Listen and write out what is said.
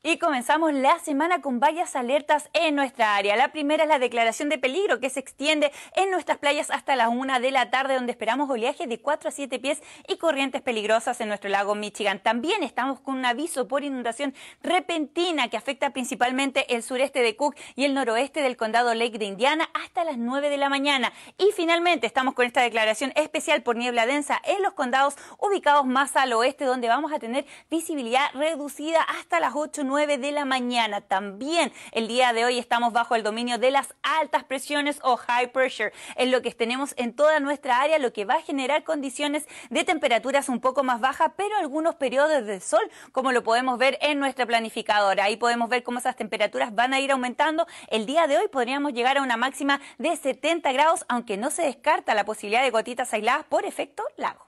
Y comenzamos la semana con varias alertas en nuestra área. La primera es la declaración de peligro que se extiende en nuestras playas hasta las 1 de la tarde, donde esperamos oleajes de 4 a 7 pies y corrientes peligrosas en nuestro lago Michigan. También estamos con un aviso por inundación repentina que afecta principalmente el sureste de Cook y el noroeste del condado Lake de Indiana hasta las 9 de la mañana. Y finalmente estamos con esta declaración especial por niebla densa en los condados ubicados más al oeste, donde vamos a tener visibilidad reducida hasta las 8 9 de la mañana. También el día de hoy estamos bajo el dominio de las altas presiones o high pressure, en lo que tenemos en toda nuestra área, lo que va a generar condiciones de temperaturas un poco más bajas, pero algunos periodos de sol, como lo podemos ver en nuestra planificadora. Ahí podemos ver cómo esas temperaturas van a ir aumentando. El día de hoy podríamos llegar a una máxima de 70 grados, aunque no se descarta la posibilidad de gotitas aisladas por efecto lago.